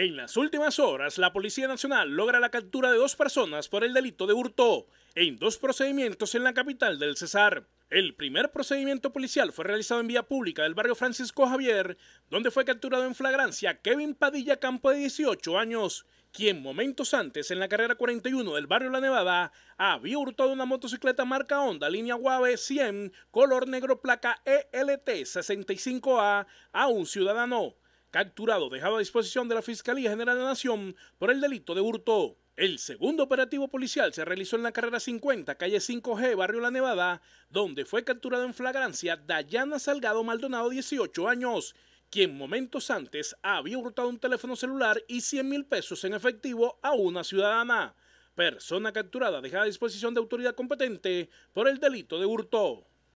En las últimas horas, la Policía Nacional logra la captura de dos personas por el delito de hurto en dos procedimientos en la capital del Cesar. El primer procedimiento policial fue realizado en vía pública del barrio Francisco Javier, donde fue capturado en flagrancia Kevin Padilla Campo de 18 años, quien momentos antes en la carrera 41 del barrio La Nevada había hurtado una motocicleta marca Honda línea Guave 100 color negro placa ELT 65A a un ciudadano capturado, dejado a disposición de la Fiscalía General de la Nación por el delito de hurto. El segundo operativo policial se realizó en la carrera 50, calle 5G, barrio La Nevada, donde fue capturado en flagrancia Dayana Salgado Maldonado, 18 años, quien momentos antes había hurtado un teléfono celular y 100 mil pesos en efectivo a una ciudadana. Persona capturada dejada a disposición de autoridad competente por el delito de hurto.